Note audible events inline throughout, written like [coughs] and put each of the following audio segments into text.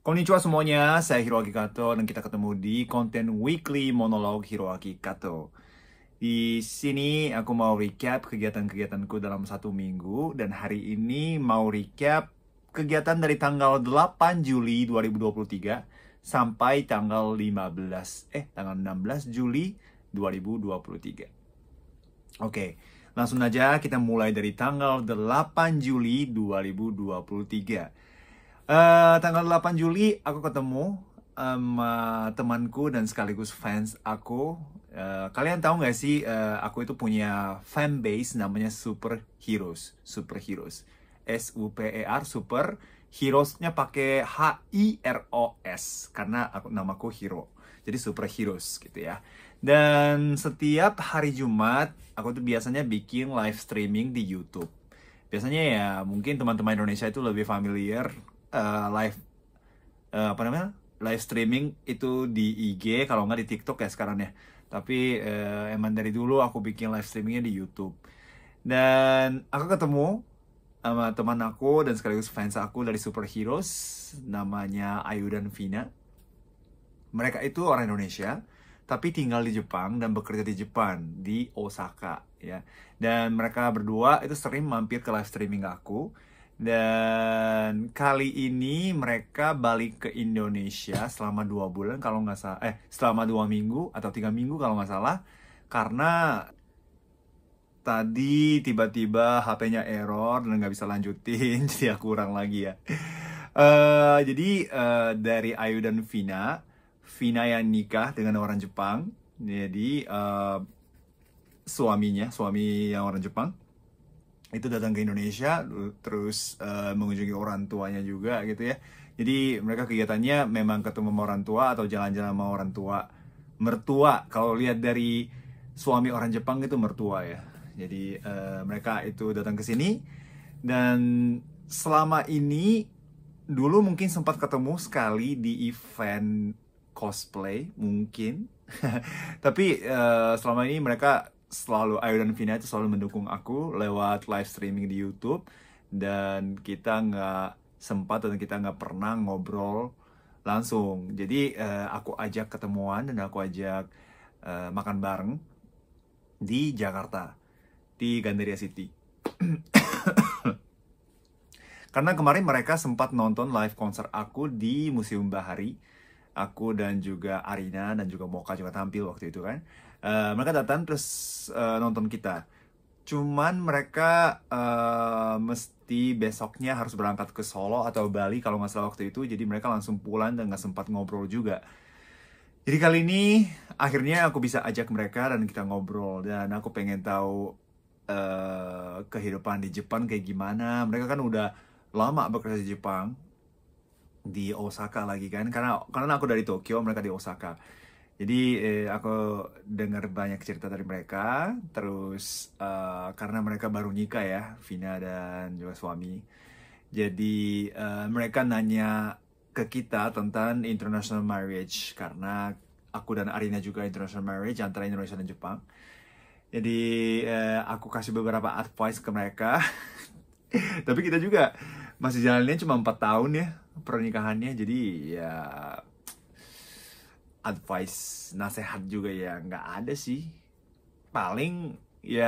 Konnichiwa semuanya, saya Hiroaki Kato dan kita ketemu di konten Weekly Monolog Hiroaki Kato. Di sini aku mau recap kegiatan-kegiatanku dalam satu minggu dan hari ini mau recap kegiatan dari tanggal 8 Juli 2023 sampai tanggal 15 eh tanggal 16 Juli 2023. Oke, langsung aja kita mulai dari tanggal 8 Juli 2023 Eh, tanggal 8 Juli aku ketemu sama um, temanku dan sekaligus fans aku. Uh, kalian tahu nggak sih uh, aku itu punya fan base namanya Super Heroes, Super Heroes. S U P E R Super Heroes-nya pakai H I R O S karena aku namaku Hero. Jadi Super Heroes gitu ya. Dan setiap hari Jumat aku tuh biasanya bikin live streaming di YouTube biasanya ya mungkin teman-teman Indonesia itu lebih familiar Eh, live uh, apa namanya live streaming itu di IG kalau nggak di TikTok ya sekarang ya tapi uh, emang dari dulu aku bikin live streamingnya di YouTube dan aku ketemu sama teman aku dan sekaligus fans aku dari superheroes namanya Ayu dan Vina mereka itu orang Indonesia tapi tinggal di Jepang dan bekerja di Jepang di Osaka ya dan mereka berdua itu sering mampir ke live streaming aku dan kali ini mereka balik ke Indonesia selama dua bulan kalau nggak salah, eh selama dua minggu atau tiga minggu kalau nggak salah, karena tadi tiba-tiba HP-nya error dan nggak bisa lanjutin, [laughs] jadi aku kurang lagi ya. Uh, jadi uh, dari Ayu dan Vina, Vina yang nikah dengan orang Jepang, jadi uh, suaminya, suami yang orang Jepang itu datang ke Indonesia terus uh, mengunjungi orang tuanya juga gitu ya jadi mereka kegiatannya memang ketemu sama orang tua atau jalan-jalan sama orang tua mertua kalau lihat dari suami orang Jepang itu mertua ya jadi uh, mereka itu datang ke sini dan selama ini dulu mungkin sempat ketemu sekali di event cosplay mungkin [laughs] tapi uh, selama ini mereka selalu Ayu dan Vina itu selalu mendukung aku lewat live streaming di YouTube dan kita nggak sempat dan kita nggak pernah ngobrol langsung. Jadi uh, aku ajak ketemuan dan aku ajak uh, makan bareng di Jakarta di Gandaria City. [coughs] Karena kemarin mereka sempat nonton live konser aku di Museum Bahari. Aku dan juga Arina dan juga Moka juga tampil waktu itu kan uh, mereka datang terus uh, nonton kita cuman mereka uh, mesti besoknya harus berangkat ke Solo atau Bali kalau nggak salah waktu itu jadi mereka langsung pulang dan nggak sempat ngobrol juga jadi kali ini akhirnya aku bisa ajak mereka dan kita ngobrol dan aku pengen tahu uh, kehidupan di Jepang kayak gimana. Mereka kan udah lama bekerja di Jepang di Osaka lagi kan karena karena aku dari Tokyo mereka di Osaka. Jadi eh, aku dengar banyak cerita dari mereka, terus uh, karena mereka baru nikah ya, Vina dan juga suami. Jadi uh, mereka nanya ke kita tentang international marriage karena aku dan Arina juga international marriage antara Indonesia dan Jepang. Jadi eh, aku kasih beberapa advice ke mereka. [laughs] Tapi kita juga masih jalannya cuma empat tahun ya pernikahannya. Jadi ya advice nasehat juga ya nggak ada sih paling ya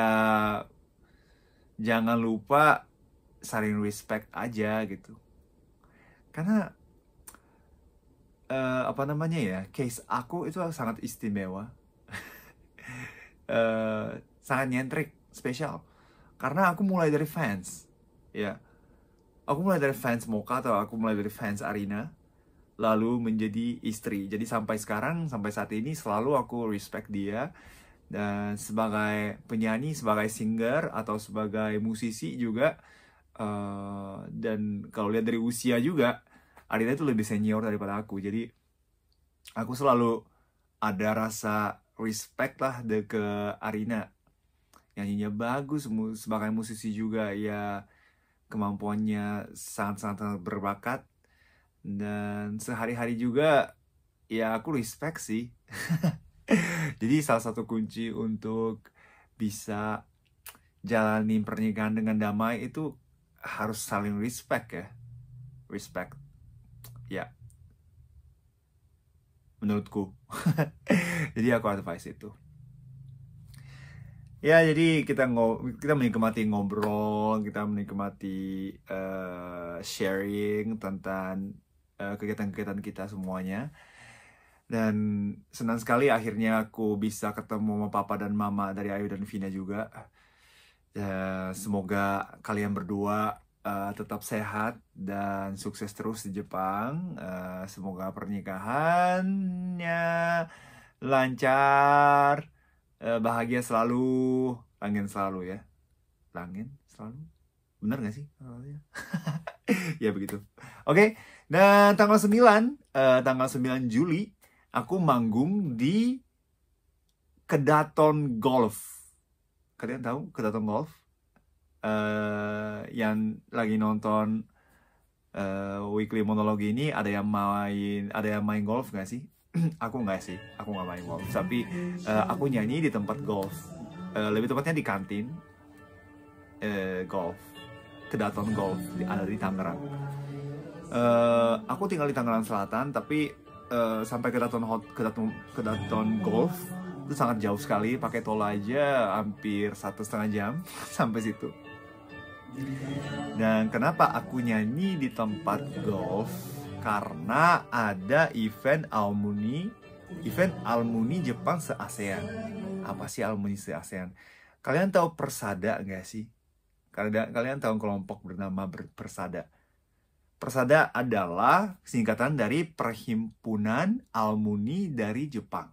jangan lupa saling respect aja gitu karena uh, apa namanya ya case aku itu sangat istimewa uh, [laughs] sangat nyentrik spesial karena aku mulai dari fans ya aku mulai dari fans Moka atau aku mulai dari fans Arena lalu menjadi istri. Jadi sampai sekarang, sampai saat ini selalu aku respect dia dan sebagai penyanyi, sebagai singer atau sebagai musisi juga uh, dan kalau lihat dari usia juga Arita itu lebih senior daripada aku. Jadi aku selalu ada rasa respect lah de ke Arina. Nyanyinya bagus, sebagai musisi juga ya kemampuannya sangat-sangat berbakat dan sehari-hari juga ya aku respect sih [laughs] jadi salah satu kunci untuk bisa jalani pernikahan dengan damai itu harus saling respect ya respect ya yeah. menurutku [laughs] jadi aku advice itu ya jadi kita ngob kita menikmati ngobrol kita menikmati uh, sharing tentang Eh, kegiatan-kegiatan kita semuanya dan senang sekali akhirnya aku bisa ketemu sama papa dan mama dari Ayu dan Vina juga uh, semoga kalian berdua uh, tetap sehat dan sukses terus di Jepang uh, semoga pernikahannya lancar uh, bahagia selalu langit selalu ya langit selalu bener gak sih [laughs] ya begitu oke okay nah tanggal 9, uh, eh, tanggal 9 Juli, aku manggung di Kedaton Golf. Kalian tahu Kedaton Golf? Uh, yang lagi nonton uh, weekly monolog ini ada yang main ada yang main golf gak sih? [clears throat] aku nggak sih, aku nggak main golf. Tapi uh, aku nyanyi di tempat golf. Uh, lebih tepatnya di kantin uh, golf, kedaton golf ada di Tangerang. Eh, aku tinggal di Tangerang Selatan tapi uh, sampai ke Daton Hot ke Daton, ke Daton Golf itu sangat jauh sekali pakai tol aja hampir satu setengah jam [laughs] sampai situ dan kenapa aku nyanyi di tempat golf karena ada event Almuni, event Almuni Jepang se ASEAN apa sih Almuni se ASEAN kalian tahu persada nggak sih kalian kalian tahu kelompok bernama persada Persada adalah singkatan dari Perhimpunan Alumni dari Jepang.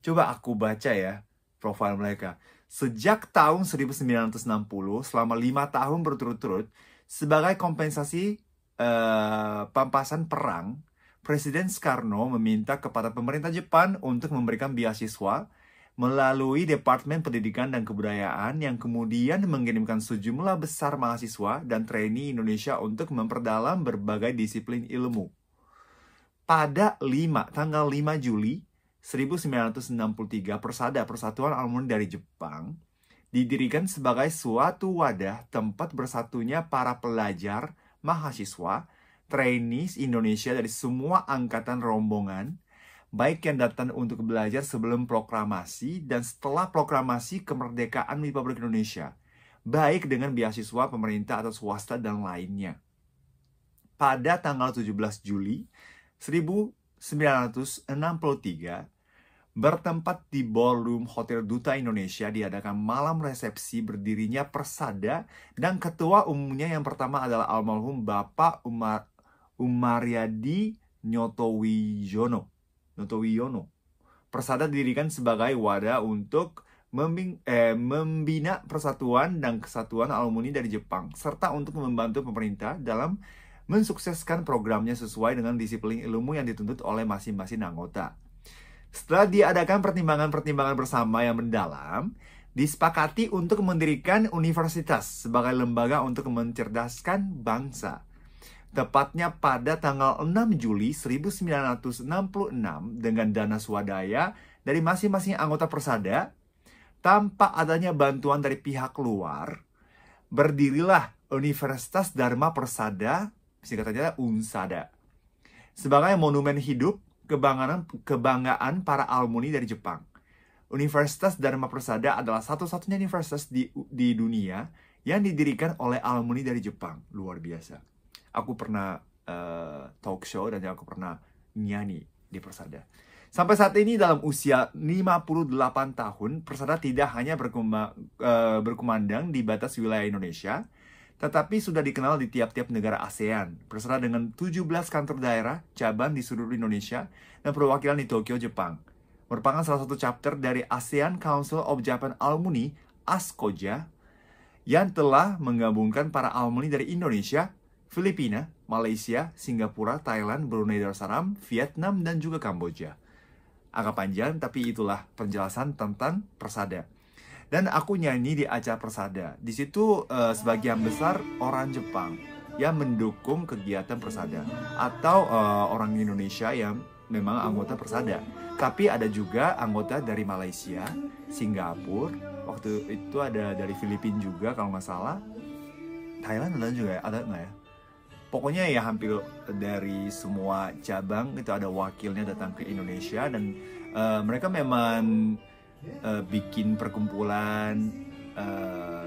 Coba aku baca ya profil mereka. Sejak tahun 1960 selama lima tahun berturut-turut sebagai kompensasi uh, pampasan perang, Presiden Soekarno meminta kepada pemerintah Jepang untuk memberikan beasiswa melalui Departemen Pendidikan dan Kebudayaan yang kemudian mengirimkan sejumlah besar mahasiswa dan trainee Indonesia untuk memperdalam berbagai disiplin ilmu. Pada 5, tanggal 5 Juli 1963, Persada Persatuan Alumni dari Jepang didirikan sebagai suatu wadah tempat bersatunya para pelajar, mahasiswa, trainees Indonesia dari semua angkatan rombongan, baik yang datang untuk belajar sebelum proklamasi dan setelah proklamasi kemerdekaan Republik Indonesia, baik dengan beasiswa pemerintah atau swasta dan lainnya. Pada tanggal 17 Juli 1963, bertempat di ballroom Hotel Duta Indonesia diadakan malam resepsi berdirinya Persada dan ketua umumnya yang pertama adalah almarhum Bapak Umar Umaryadi Nyoto Wijono. Noto Wiono. Persada didirikan sebagai wadah untuk membing, eh, membina persatuan dan kesatuan alumni dari Jepang, serta untuk membantu pemerintah dalam mensukseskan programnya sesuai dengan disiplin ilmu yang dituntut oleh masing-masing anggota. Setelah diadakan pertimbangan-pertimbangan bersama yang mendalam, disepakati untuk mendirikan universitas sebagai lembaga untuk mencerdaskan bangsa tepatnya pada tanggal 6 Juli 1966 dengan dana swadaya dari masing-masing anggota persada tanpa adanya bantuan dari pihak luar berdirilah Universitas Dharma Persada singkatannya Unsada sebagai monumen hidup kebanggaan kebanggaan para alumni dari Jepang Universitas Dharma Persada adalah satu-satunya universitas di, di dunia yang didirikan oleh alumni dari Jepang. Luar biasa aku pernah uh, talk show dan aku pernah nyanyi di Persada. Sampai saat ini dalam usia 58 tahun, Persada tidak hanya berkuma, uh, berkumandang di batas wilayah Indonesia, tetapi sudah dikenal di tiap-tiap negara ASEAN. Persada dengan 17 kantor daerah, cabang di seluruh Indonesia, dan perwakilan di Tokyo, Jepang. Merupakan salah satu chapter dari ASEAN Council of Japan Alumni, ASKOJA, yang telah menggabungkan para alumni dari Indonesia, Filipina, Malaysia, Singapura, Thailand, Brunei Darussalam, Vietnam, dan juga Kamboja. Agak panjang, tapi itulah penjelasan tentang persada. Dan aku nyanyi di acara persada. Di situ uh, sebagian besar orang Jepang yang mendukung kegiatan persada atau uh, orang Indonesia yang memang anggota persada. Tapi ada juga anggota dari Malaysia, Singapura, waktu itu ada dari Filipina juga kalau nggak salah. Thailand ada juga ya, ada nggak ya? pokoknya ya hampir dari semua cabang itu ada wakilnya datang ke Indonesia dan uh, mereka memang uh, bikin perkumpulan uh,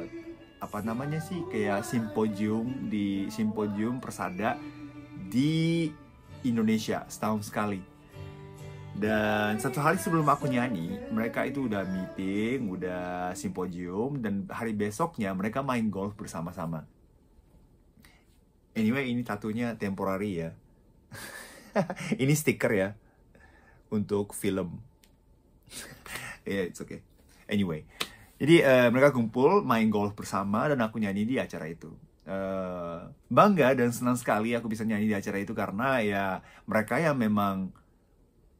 apa namanya sih kayak simposium di simposium persada di Indonesia setahun sekali dan satu hari sebelum aku nyanyi mereka itu udah meeting udah simposium dan hari besoknya mereka main golf bersama-sama Anyway, ini tatunya temporary ya. [laughs] ini stiker ya untuk film. [laughs] yeah, it's okay. Anyway, jadi uh, mereka kumpul main golf bersama dan aku nyanyi di acara itu. Uh, bangga dan senang sekali aku bisa nyanyi di acara itu karena ya mereka yang memang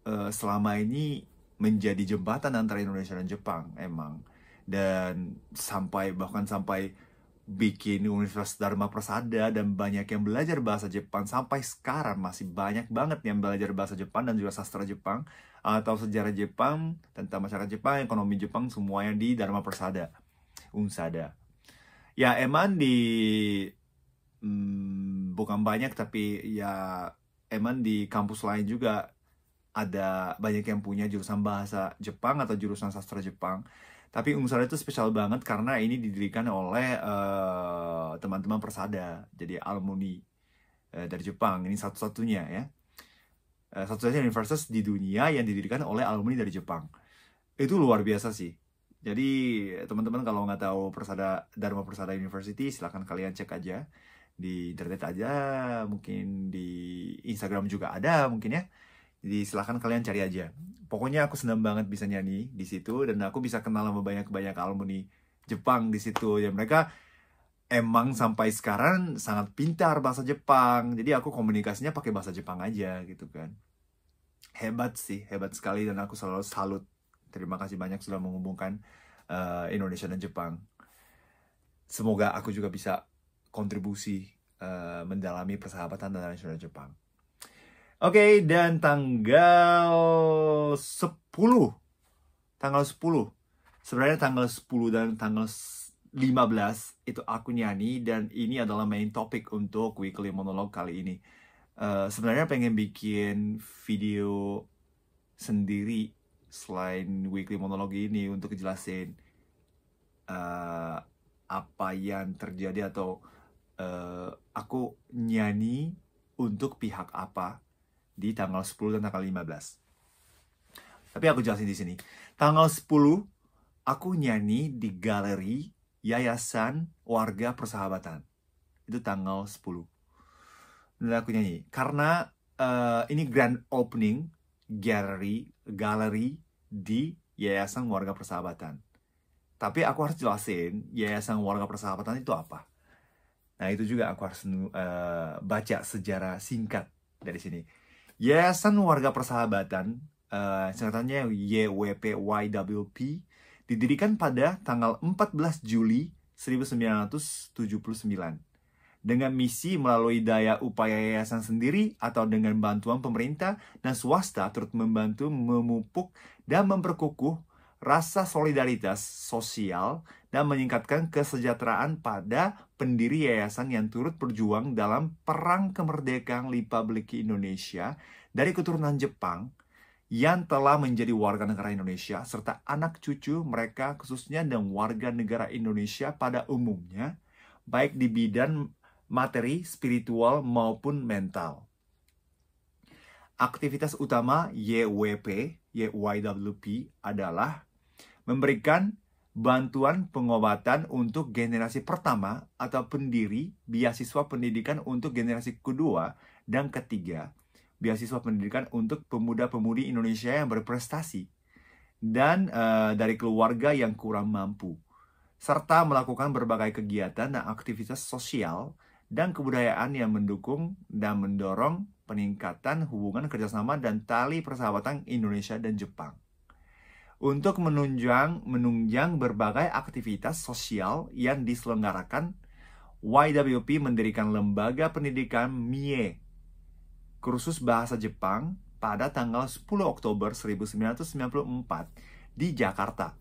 uh, selama ini menjadi jembatan antara Indonesia dan Jepang emang dan sampai bahkan sampai bikin Universitas Dharma Persada dan banyak yang belajar bahasa Jepang sampai sekarang masih banyak banget yang belajar bahasa Jepang dan juga sastra Jepang atau sejarah Jepang tentang masyarakat Jepang ekonomi Jepang semuanya di Dharma Persada Unsada ya emang di hmm, bukan banyak tapi ya emang di kampus lain juga ada banyak yang punya jurusan bahasa Jepang atau jurusan sastra Jepang tapi Ungsornya itu spesial banget karena ini didirikan oleh eh, teman-teman uh, Persada, jadi alumni uh, dari Jepang. Ini satu-satunya ya, uh, satu-satunya universitas di dunia yang didirikan oleh alumni dari Jepang. Itu luar biasa sih. Jadi teman-teman kalau nggak tahu Persada Dharma Persada University, silahkan kalian cek aja di internet aja, mungkin di Instagram juga ada mungkin ya. Jadi silahkan kalian cari aja. Pokoknya aku senang banget bisa nyanyi di situ dan aku bisa kenal sama banyak-banyak alumni Jepang di situ. Ya mereka emang sampai sekarang sangat pintar bahasa Jepang. Jadi aku komunikasinya pakai bahasa Jepang aja gitu kan. Hebat sih, hebat sekali dan aku selalu salut. Terima kasih banyak sudah menghubungkan uh, Indonesia dan Jepang. Semoga aku juga bisa kontribusi uh, mendalami persahabatan dan dan Jepang. Oke, okay, dan tanggal 10. Tanggal 10. Sebenarnya tanggal 10 dan tanggal 15 itu aku nyanyi dan ini adalah main topik untuk weekly monolog kali ini. Uh, sebenarnya pengen bikin video sendiri selain weekly monolog ini untuk jelasin uh, apa yang terjadi atau uh, aku nyanyi untuk pihak apa di tanggal 10 dan tanggal 15. Tapi aku jelasin di sini. Tanggal 10 aku nyanyi di galeri Yayasan Warga Persahabatan. Itu tanggal 10. Dan aku nyanyi karena uh, ini grand opening galeri galeri di Yayasan Warga Persahabatan. Tapi aku harus jelasin Yayasan Warga Persahabatan itu apa. Nah, itu juga aku harus uh, baca sejarah singkat dari sini. Yayasan Warga Persahabatan, uh, eh, singkatannya YWPYWP, didirikan pada tanggal 14 Juli 1979 dengan misi melalui daya upaya yayasan sendiri atau dengan bantuan pemerintah dan swasta turut membantu memupuk dan memperkukuh rasa solidaritas sosial dan meningkatkan kesejahteraan pada pendiri yayasan yang turut berjuang dalam Perang Kemerdekaan Republik Indonesia dari keturunan Jepang yang telah menjadi warga negara Indonesia serta anak cucu mereka khususnya dan warga negara Indonesia pada umumnya baik di bidang materi, spiritual maupun mental. Aktivitas utama YWP, YWp adalah memberikan bantuan pengobatan untuk generasi pertama atau pendiri beasiswa pendidikan untuk generasi kedua dan ketiga, beasiswa pendidikan untuk pemuda-pemudi Indonesia yang berprestasi dan uh, dari keluarga yang kurang mampu serta melakukan berbagai kegiatan dan aktivitas sosial dan kebudayaan yang mendukung dan mendorong peningkatan hubungan kerjasama dan tali persahabatan Indonesia dan Jepang untuk menunjang menunjang berbagai aktivitas sosial yang diselenggarakan YWP mendirikan lembaga pendidikan MIE kursus bahasa Jepang pada tanggal 10 Oktober 1994 di Jakarta.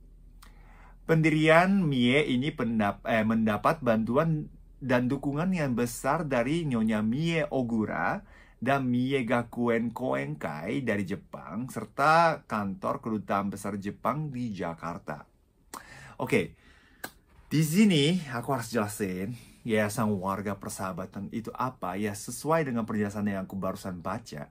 Pendirian MIE ini pendap eh, mendapat bantuan dan dukungan yang besar dari Nyonya Mie Ogura dan Miegakuen Koenkai dari Jepang serta kantor kedutaan besar Jepang di Jakarta. Oke, okay. di sini aku harus jelasin Yayasan Warga Persahabatan itu apa ya sesuai dengan penjelasan yang aku barusan baca.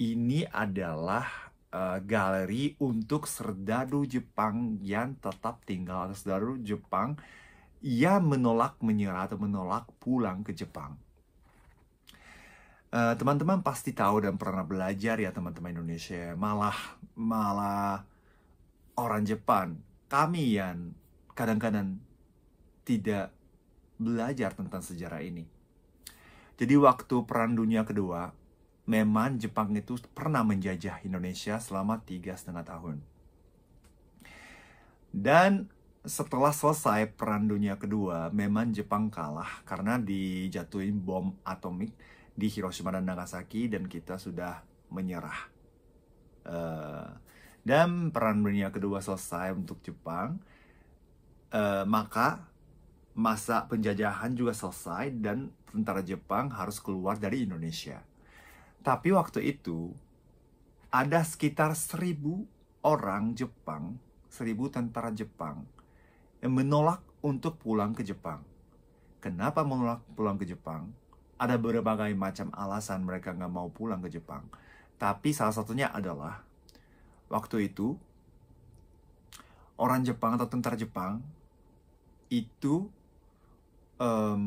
Ini adalah eh, galeri untuk serdadu Jepang yang tetap tinggal atau serdadu Jepang yang menolak menyerah atau menolak pulang ke Jepang. Eh, teman-teman uh, pasti tahu dan pernah belajar ya teman-teman Indonesia ya. malah malah orang Jepang kami yang kadang-kadang tidak belajar tentang sejarah ini. Jadi waktu Perang Dunia Kedua, memang Jepang itu pernah menjajah Indonesia selama tiga setengah tahun. Dan setelah selesai Perang Dunia Kedua, memang Jepang kalah karena dijatuhin bom atomik di Hiroshima dan Nagasaki dan kita sudah menyerah. Uh, dan Perang Dunia Kedua selesai untuk Jepang, uh, maka masa penjajahan juga selesai dan tentara Jepang harus keluar dari Indonesia. Tapi waktu itu ada sekitar seribu orang Jepang, seribu tentara Jepang yang menolak untuk pulang ke Jepang. Kenapa menolak pulang ke Jepang? ada berbagai macam alasan mereka nggak mau pulang ke Jepang. Tapi salah satunya adalah waktu itu orang Jepang atau tentara Jepang itu um,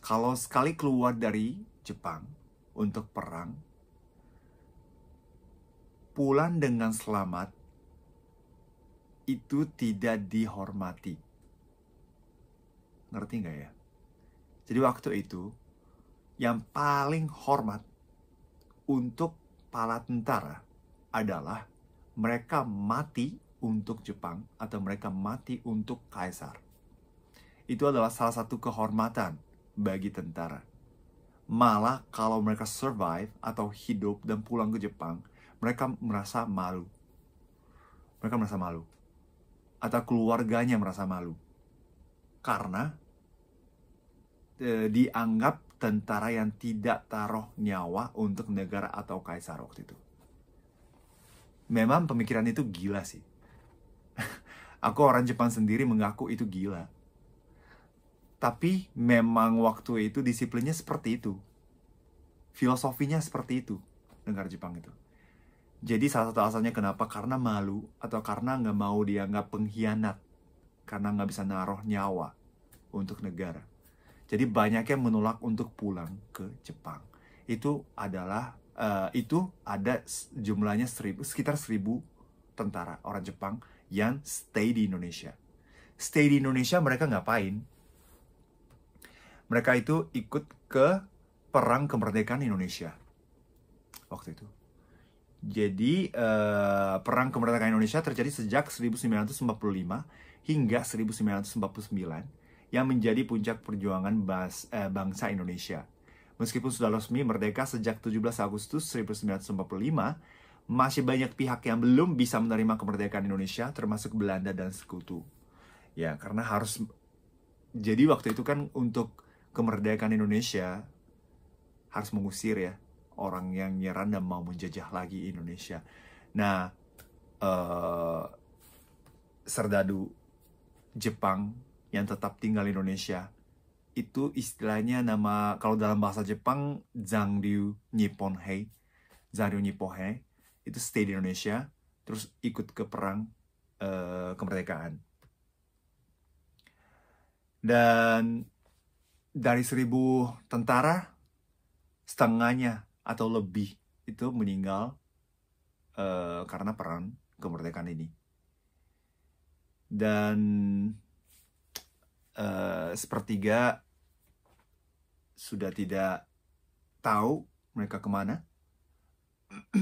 kalau sekali keluar dari Jepang untuk perang pulang dengan selamat itu tidak dihormati. Ngerti nggak ya? Jadi waktu itu yang paling hormat untuk para tentara adalah mereka mati untuk Jepang atau mereka mati untuk kaisar. Itu adalah salah satu kehormatan bagi tentara. Malah kalau mereka survive atau hidup dan pulang ke Jepang, mereka merasa malu. Mereka merasa malu. Atau keluarganya merasa malu. Karena e, dianggap tentara yang tidak taruh nyawa untuk negara atau kaisar waktu itu. Memang pemikiran itu gila sih. [laughs] Aku orang Jepang sendiri mengaku itu gila. Tapi memang waktu itu disiplinnya seperti itu. Filosofinya seperti itu, negara Jepang itu. Jadi salah satu alasannya kenapa? Karena malu atau karena nggak mau dianggap pengkhianat. Karena nggak bisa naruh nyawa untuk negara. Jadi banyak yang menolak untuk pulang ke Jepang. Itu adalah uh, itu ada jumlahnya seribu, sekitar seribu tentara orang Jepang yang stay di Indonesia. Stay di Indonesia mereka ngapain? Mereka itu ikut ke perang kemerdekaan Indonesia waktu itu. Jadi uh, perang kemerdekaan Indonesia terjadi sejak 1945 hingga 1949 yang menjadi puncak perjuangan bas, eh, bangsa Indonesia. Meskipun sudah resmi merdeka sejak 17 Agustus 1945, masih banyak pihak yang belum bisa menerima kemerdekaan Indonesia, termasuk Belanda dan sekutu. Ya, karena harus jadi waktu itu kan untuk kemerdekaan Indonesia harus mengusir ya orang yang nyeran dan mau menjajah lagi Indonesia. Nah, uh, serdadu Jepang yang tetap tinggal di Indonesia. Itu istilahnya nama kalau dalam bahasa Jepang Zangryu Nipponhei. Zangryu Nipponhei itu stay di Indonesia terus ikut ke perang uh, kemerdekaan. Dan dari seribu tentara setengahnya atau lebih itu meninggal uh, karena perang kemerdekaan ini. Dan Eh, sepertiga sudah tidak tahu mereka kemana. [clears throat]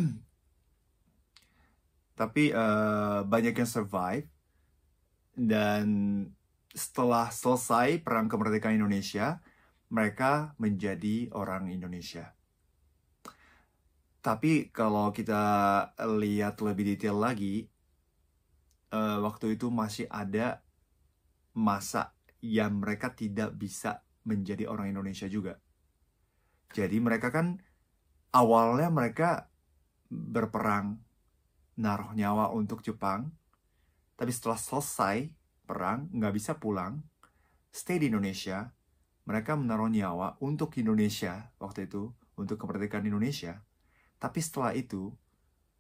Tapi uh, banyak yang survive dan setelah selesai perang kemerdekaan Indonesia, mereka menjadi orang Indonesia. Tapi kalau kita lihat lebih detail lagi, uh, waktu itu masih ada masa yang mereka tidak bisa menjadi orang Indonesia juga. Jadi mereka kan awalnya mereka berperang naruh nyawa untuk Jepang, tapi setelah selesai perang nggak bisa pulang, stay di Indonesia, mereka menaruh nyawa untuk Indonesia waktu itu untuk kemerdekaan Indonesia, tapi setelah itu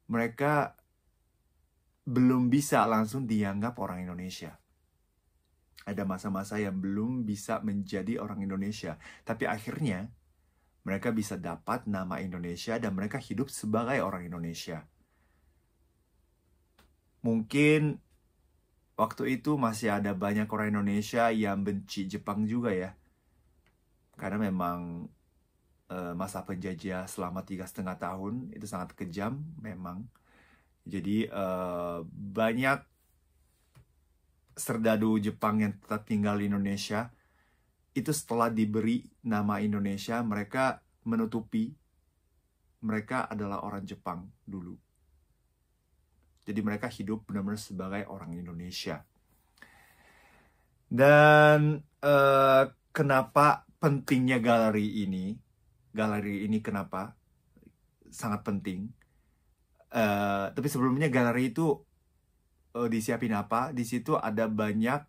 mereka belum bisa langsung dianggap orang Indonesia ada masa-masa yang belum bisa menjadi orang Indonesia, tapi akhirnya mereka bisa dapat nama Indonesia dan mereka hidup sebagai orang Indonesia. Mungkin waktu itu masih ada banyak orang Indonesia yang benci Jepang juga ya. Karena memang eh, masa penjajah selama tiga setengah tahun itu sangat kejam memang. Jadi eh, banyak serdadu Jepang yang tetap tinggal di Indonesia itu setelah diberi nama Indonesia mereka menutupi mereka adalah orang Jepang dulu. Jadi mereka hidup benar-benar sebagai orang Indonesia. Dan eh, kenapa pentingnya galeri ini? Galeri ini kenapa sangat penting? Eh, tapi sebelumnya galeri itu uh, disiapin apa di situ ada banyak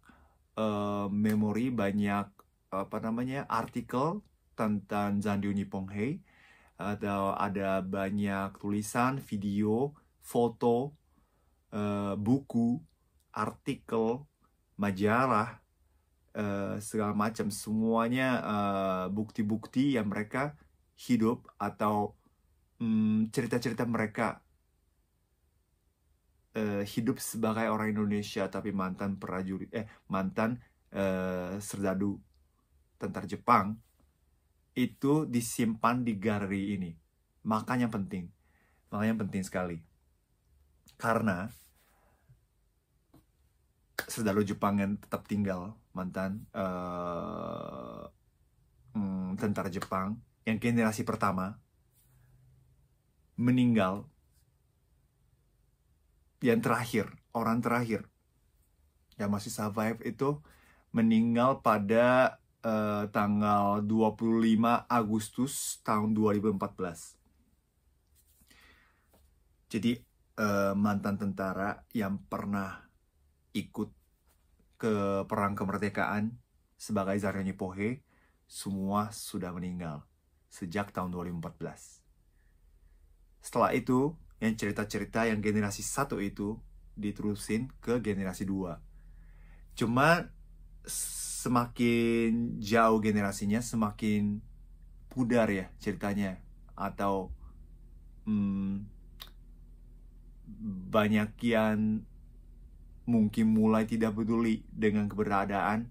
uh, memori banyak apa namanya artikel tentang Zandi Niponghei atau ada banyak tulisan video foto uh, buku artikel majalah uh, segala macam semuanya bukti-bukti uh, yang mereka hidup atau hmm, cerita-cerita um, cerita -cerita mereka uh, hidup sebagai orang Indonesia tapi mantan prajurit eh mantan uh, serdadu tentara Jepang itu disimpan di galeri ini. Makanya penting. Makanya penting sekali. Karena serdadu Jepang yang tetap tinggal mantan uh, tentara Jepang yang generasi pertama meninggal yang terakhir, orang terakhir yang masih survive itu meninggal pada uh, tanggal 25 Agustus tahun 2014. Jadi uh, mantan tentara yang pernah ikut ke perang kemerdekaan sebagai Zaryani Pohe semua sudah meninggal sejak tahun 2014. Setelah itu, yang cerita-cerita yang generasi satu itu diterusin ke generasi dua. Cuma semakin jauh generasinya semakin pudar ya ceritanya atau hmm, banyak yang mungkin mulai tidak peduli dengan keberadaan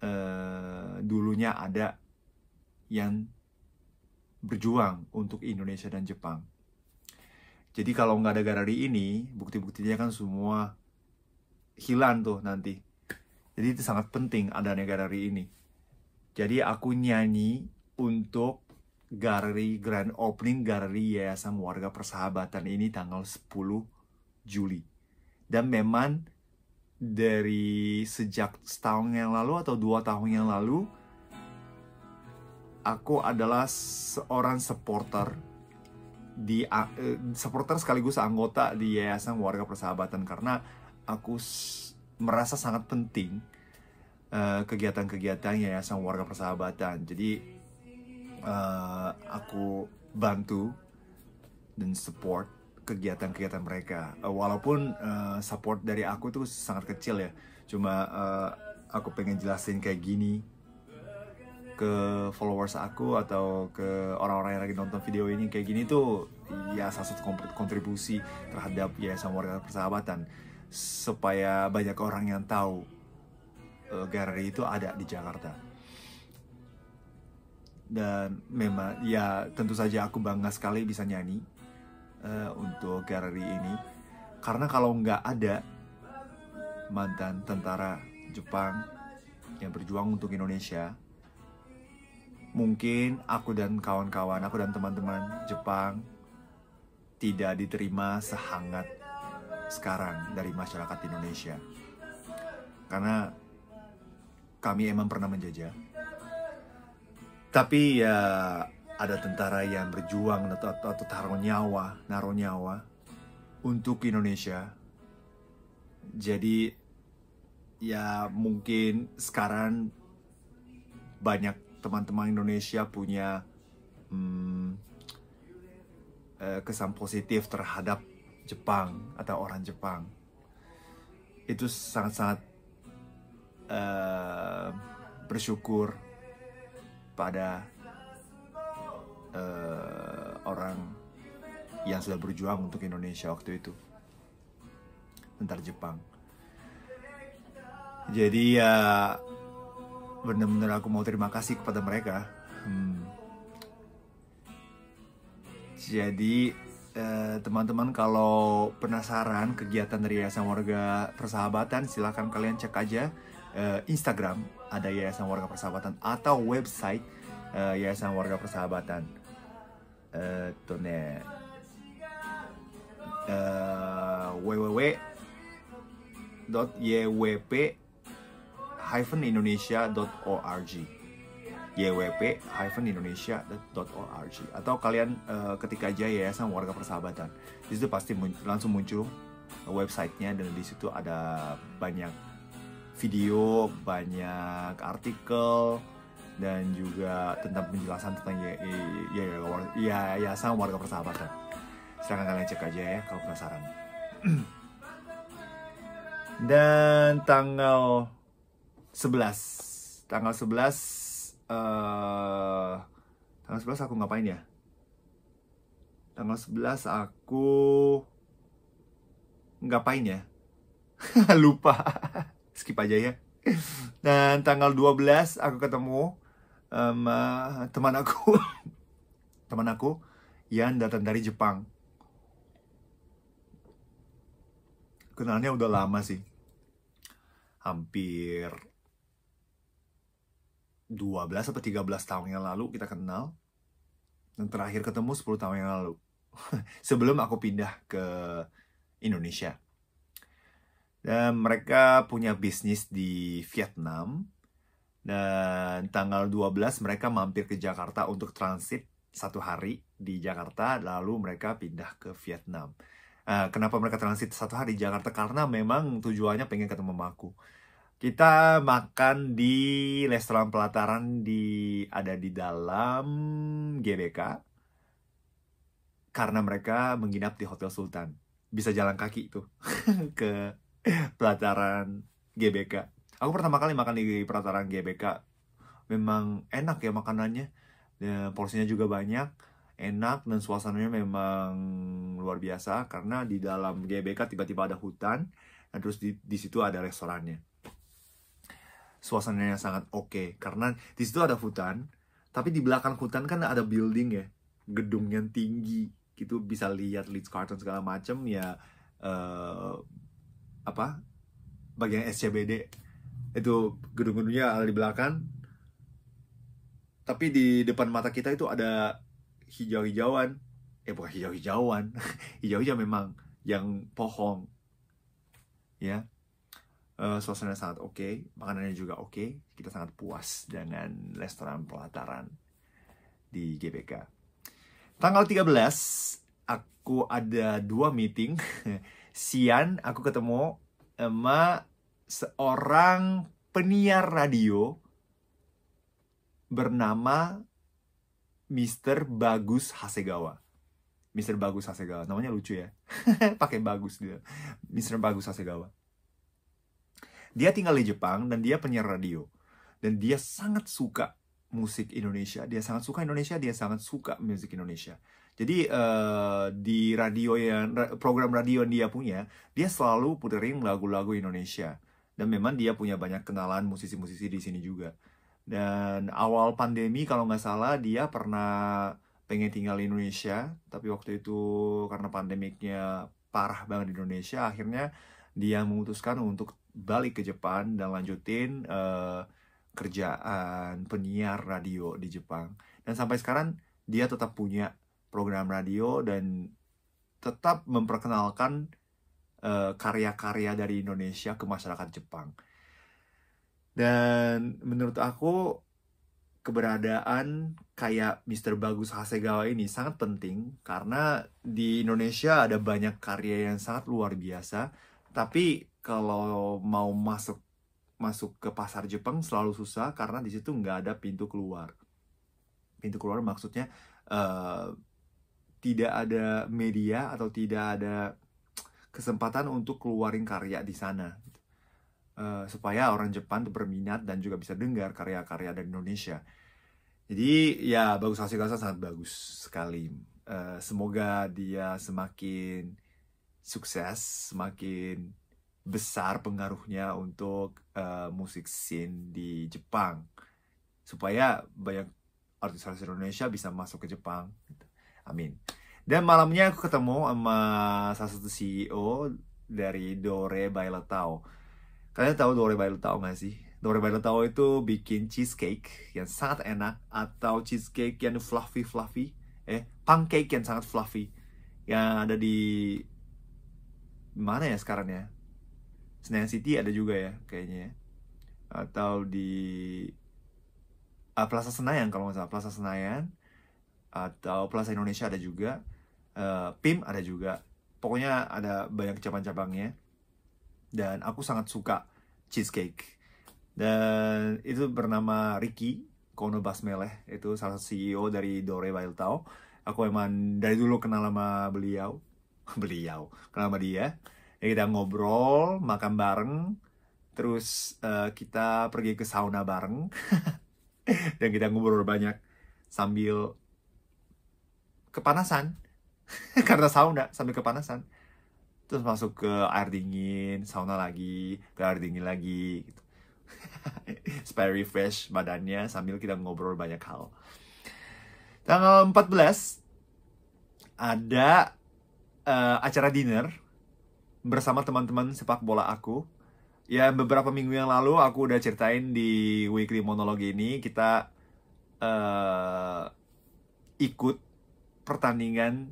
eh, dulunya ada yang berjuang untuk Indonesia dan Jepang jadi kalau nggak ada Garari ini, bukti-buktinya kan semua hilang tuh nanti. Jadi itu sangat penting adanya Garari ini. Jadi aku nyanyi untuk Garari Grand Opening Garari Yayasan Warga Persahabatan ini tanggal 10 Juli. Dan memang dari sejak setahun yang lalu atau dua tahun yang lalu, aku adalah seorang supporter di uh, supporter sekaligus anggota di Yayasan Warga Persahabatan karena aku merasa sangat penting eh, kegiatan-kegiatan uh, Yayasan Warga Persahabatan. Jadi uh, aku bantu dan support kegiatan-kegiatan mereka. Uh, walaupun uh, support dari aku tuh sangat kecil ya. Cuma uh, aku pengen jelasin kayak gini ke followers aku atau ke orang-orang yang lagi nonton video ini kayak gini tuh ya salah satu kontribusi terhadap Yayasan Warga Persahabatan supaya banyak orang yang tahu uh, galeri itu ada di Jakarta dan memang ya tentu saja aku bangga sekali bisa nyanyi uh, untuk galeri ini karena kalau nggak ada mantan tentara Jepang yang berjuang untuk Indonesia mungkin aku dan kawan-kawan, aku dan teman-teman Jepang tidak diterima sehangat sekarang dari masyarakat Indonesia. Karena kami emang pernah menjajah. Tapi ya ada tentara yang berjuang atau, atau, atau taruh nyawa, naruh nyawa untuk Indonesia. Jadi ya mungkin sekarang banyak teman-teman Indonesia punya hmm, eh, kesan positif terhadap Jepang atau orang Jepang itu sangat-sangat uh, bersyukur pada uh, orang yang sudah berjuang untuk Indonesia waktu itu tentang Jepang. Jadi ya uh, bener-bener aku mau terima kasih kepada mereka hmm. jadi teman eh, teman-teman kalau penasaran kegiatan dari Yayasan Warga Persahabatan silahkan kalian cek aja eh, Instagram ada Yayasan Warga Persahabatan atau website eh, Yayasan Warga Persahabatan eh, tuh nih eh, www.ywp ywp-indonesia.org ywp-indonesia.org atau kalian uh, ketik aja Yayasan Warga Persahabatan. Di situ pasti mun langsung muncul websitenya dan di situ ada banyak video, banyak artikel dan juga tentang penjelasan tentang ya ya, ya-, ya-, ya- sama Warga Persahabatan. Silahkan kalian cek aja ya kalau penasaran. [clears throat] Dan tanggal 11 tanggal 11 uh, eh, tanggal 11 aku ngapain ya tanggal 11 aku ngapain ya [laughs] lupa [laughs] skip aja ya dan tanggal 12 aku ketemu um, uh, teman aku [laughs] teman aku yang datang dari Jepang kenalnya udah lama sih hampir 12 atau 13 tahun yang lalu kita kenal dan terakhir ketemu 10 tahun yang lalu [laughs] sebelum aku pindah ke Indonesia dan mereka punya bisnis di Vietnam dan tanggal 12 mereka mampir ke Jakarta untuk transit satu hari di Jakarta lalu mereka pindah ke Vietnam ah, kenapa mereka transit satu hari di Jakarta karena memang tujuannya pengen ketemu sama aku kita makan di restoran pelataran di ada di dalam GBK karena mereka menginap di Hotel Sultan. Bisa jalan kaki itu [laughs] ke pelataran GBK. Aku pertama kali makan di pelataran GBK. Memang enak ya makanannya. Ya, porsinya juga banyak, enak dan suasananya memang luar biasa karena di dalam GBK tiba-tiba ada hutan dan terus di, di situ ada restorannya suasananya sangat oke okay. karena di situ ada hutan tapi di belakang hutan kan ada building ya gedung yang tinggi gitu bisa lihat Leeds Carton segala macam ya uh, apa bagian SCBD itu gedung-gedungnya ada di belakang tapi di depan mata kita itu ada hijau-hijauan eh bukan hijau-hijauan [laughs] hijau-hijau memang yang pohon ya Uh, eh, suasana sangat oke, okay, makanannya juga oke. Okay. Kita sangat puas dengan restoran pelataran di GBK. Tanggal 13, aku ada dua meeting. [laughs] Sian, aku ketemu sama seorang penyiar radio bernama Mr. Bagus Hasegawa. Mr. Bagus Hasegawa, namanya lucu ya. [laughs] Pakai bagus dia. Gitu. Mr. Bagus Hasegawa. Dia tinggal di Jepang dan dia penyiar radio. Dan dia sangat suka musik Indonesia. Dia sangat suka Indonesia, dia sangat suka musik Indonesia. Jadi uh, di radio yang program radio yang dia punya, dia selalu puterin lagu-lagu Indonesia. Dan memang dia punya banyak kenalan musisi-musisi di sini juga. Dan awal pandemi kalau nggak salah dia pernah pengen tinggal di Indonesia, tapi waktu itu karena pandemiknya parah banget di Indonesia, akhirnya dia memutuskan untuk balik ke Jepang dan lanjutin uh, kerjaan penyiar radio di Jepang. Dan sampai sekarang dia tetap punya program radio dan tetap memperkenalkan eh, karya-karya uh, dari Indonesia ke masyarakat Jepang. Dan menurut aku keberadaan kayak Mr. Bagus Hasegawa ini sangat penting karena di Indonesia ada banyak karya yang sangat luar biasa tapi kalau mau masuk masuk ke pasar Jepang selalu susah karena di situ nggak ada pintu keluar. Pintu keluar maksudnya uh, tidak ada media atau tidak ada kesempatan untuk keluarin karya di sana. Uh, supaya orang Jepang itu berminat dan juga bisa dengar karya-karya dari Indonesia. Jadi ya bagus hasil kasa sangat bagus sekali. Uh, semoga dia semakin sukses, semakin besar pengaruhnya untuk uh, musik scene di Jepang supaya banyak artis-artis Indonesia bisa masuk ke Jepang. Gitu. Amin. Dan malamnya aku ketemu sama salah satu CEO dari Dore by Letao. Kalian tahu Dore by Letao nggak sih? Dore by Letao itu bikin cheesecake yang sangat enak atau cheesecake yang fluffy fluffy, eh pancake yang sangat fluffy yang ada di mana ya sekarang ya Senayan City ada juga ya kayaknya ya. atau di uh, Plaza Senayan kalau nggak salah Plaza Senayan atau Plaza Indonesia ada juga uh, PIM ada juga pokoknya ada banyak cabang-cabangnya dan aku sangat suka cheesecake dan itu bernama Ricky Kono Basmeleh itu salah satu CEO dari Dore Tau aku emang dari dulu kenal sama beliau [laughs] beliau kenal sama dia ya kita ngobrol makan bareng terus uh, kita pergi ke sauna bareng [laughs] dan kita ngobrol banyak sambil kepanasan [laughs] karena sauna sambil kepanasan terus masuk ke air dingin sauna lagi ke air dingin lagi gitu. [laughs] supaya refresh badannya sambil kita ngobrol banyak hal tanggal 14 ada uh, acara dinner bersama teman-teman sepak bola aku. Ya beberapa minggu yang lalu aku udah ceritain di weekly monolog ini kita uh, ikut pertandingan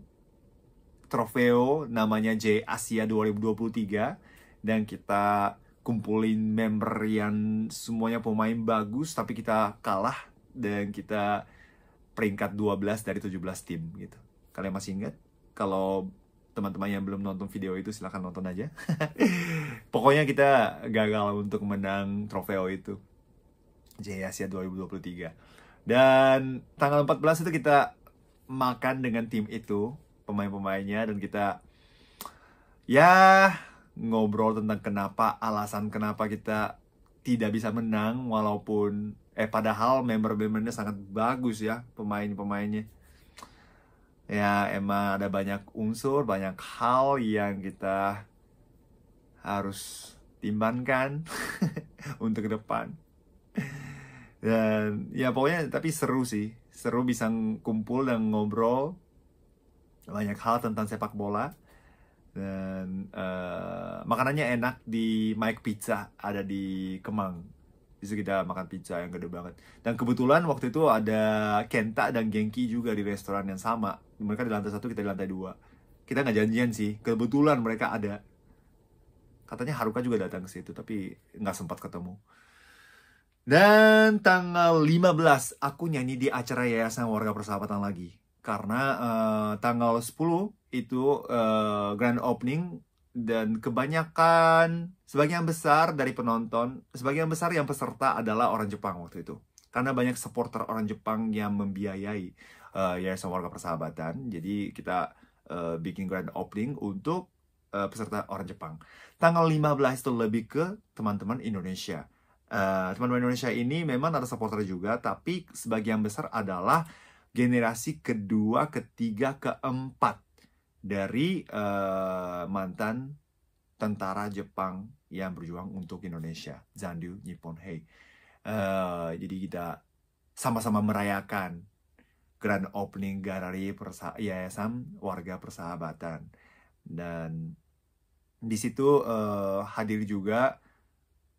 trofeo namanya J Asia 2023 dan kita kumpulin member yang semuanya pemain bagus tapi kita kalah dan kita peringkat 12 dari 17 tim gitu. Kalian masih ingat kalau teman-teman yang belum nonton video itu silahkan nonton aja [laughs] pokoknya kita gagal untuk menang trofeo itu Jaya Asia 2023 dan tanggal 14 itu kita makan dengan tim itu pemain-pemainnya dan kita ya ngobrol tentang kenapa alasan kenapa kita tidak bisa menang walaupun eh padahal member-membernya sangat bagus ya pemain-pemainnya ya emang ada banyak unsur, banyak hal yang kita harus timbangkan [laughs] untuk ke depan. Dan ya pokoknya tapi seru sih, seru bisa kumpul dan ngobrol banyak hal tentang sepak bola dan uh, makanannya enak di Mike Pizza ada di Kemang Terus kita makan pizza yang gede banget. Dan kebetulan waktu itu ada Kenta dan Genki juga di restoran yang sama. Mereka di lantai satu, kita di lantai dua. Kita nggak janjian sih, kebetulan mereka ada. Katanya Haruka juga datang ke situ, tapi nggak sempat ketemu. Dan tanggal 15, aku nyanyi di acara Yayasan Warga Persahabatan lagi. Karena uh, tanggal 10 itu uh, grand opening dan kebanyakan sebagian besar dari penonton, sebagian besar yang peserta adalah orang Jepang waktu itu. Karena banyak supporter orang Jepang yang membiayai uh, eh, semua Warga Persahabatan. Jadi kita uh, bikin grand opening untuk uh, peserta orang Jepang. Tanggal 15 itu lebih ke teman-teman Indonesia. Teman-teman uh, teman -teman Indonesia ini memang ada supporter juga, tapi sebagian besar adalah generasi kedua, ketiga, keempat dari uh, mantan tentara Jepang yang berjuang untuk Indonesia, Zandu Nippon Hei. Uh, jadi kita sama-sama merayakan grand opening galeri persa Yayasan Warga Persahabatan. Dan di situ uh, hadir juga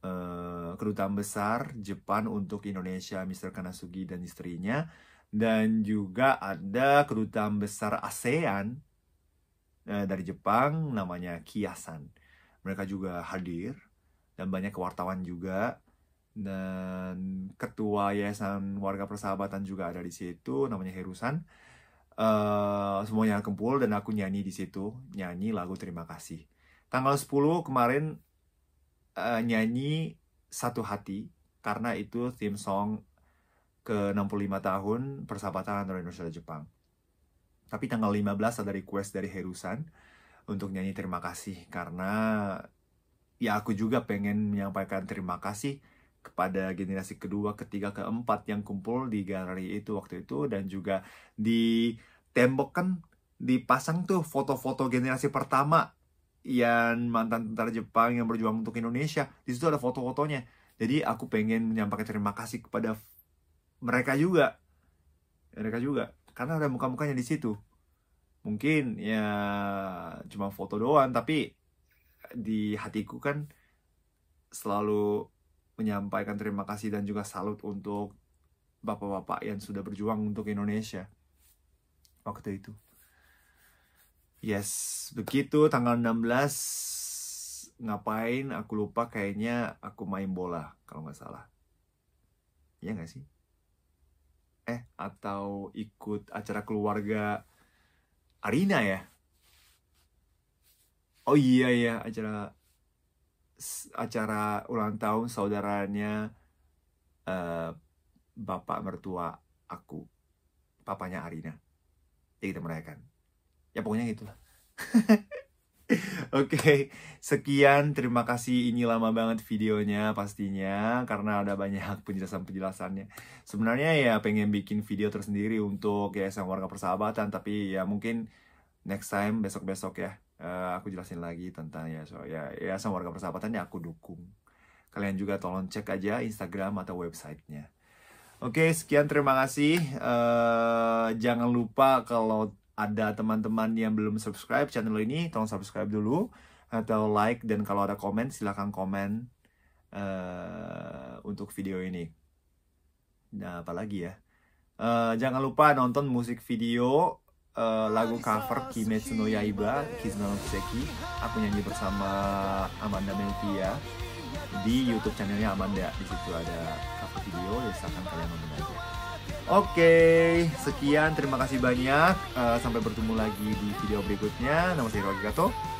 uh, kedutaan besar Jepang untuk Indonesia, Mr. Kanasugi dan istrinya. Dan juga ada kedutaan besar ASEAN Eh, dari Jepang namanya Kiasan. Mereka juga hadir dan banyak wartawan juga dan ketua yayasan warga persahabatan juga ada di situ namanya Herusan. Uh, semuanya kumpul dan aku nyanyi di situ nyanyi lagu terima kasih tanggal 10 kemarin uh, nyanyi satu hati karena itu theme song ke 65 tahun persahabatan antara Indonesia dan Jepang tapi tanggal 15 ada request dari Herusan untuk nyanyi terima kasih karena ya aku juga pengen menyampaikan terima kasih kepada generasi kedua, ketiga, keempat yang kumpul di galeri itu waktu itu dan juga di tembok kan dipasang tuh foto-foto generasi pertama yang mantan tentara Jepang yang berjuang untuk Indonesia. Di situ ada foto-fotonya. Jadi aku pengen menyampaikan terima kasih kepada mereka juga. Mereka juga karena ada muka-mukanya di situ mungkin ya cuma foto doang tapi di hatiku kan selalu menyampaikan terima kasih dan juga salut untuk bapak-bapak yang sudah berjuang untuk Indonesia waktu itu yes begitu tanggal 16 ngapain aku lupa kayaknya aku main bola kalau nggak salah Iya nggak sih? eh atau ikut acara keluarga Arina ya oh iya ya acara acara ulang tahun saudaranya uh, bapak mertua aku papanya Arina ya kita merayakan ya pokoknya gitulah [laughs] Oke, okay, sekian. Terima kasih. Ini lama banget videonya pastinya karena ada banyak [laughs] penjelasan-penjelasannya. Sebenarnya ya pengen bikin video tersendiri untuk ya sang Warga Persahabatan, tapi ya mungkin next time besok-besok ya uh, aku jelasin lagi tentang ya so ya ya sang Warga Persahabatan ya aku dukung. Kalian juga tolong cek aja Instagram atau websitenya. Oke, okay, sekian terima kasih. Uh, jangan lupa kalau ada teman-teman yang belum subscribe channel ini, tolong subscribe dulu atau like dan kalau ada komen silahkan komen uh, untuk video ini. Nah, apalagi ya. Uh, jangan lupa nonton musik video uh, lagu cover Kimetsu no Yaiba Kizuna no Kiseki. Aku nyanyi bersama Amanda Melvia di YouTube channelnya Amanda. Di situ ada cover video, ya silahkan kalian nonton aja. Oke, okay, sekian. Terima kasih banyak. Uh, sampai bertemu lagi di video berikutnya. Nama saya Rogi Gato.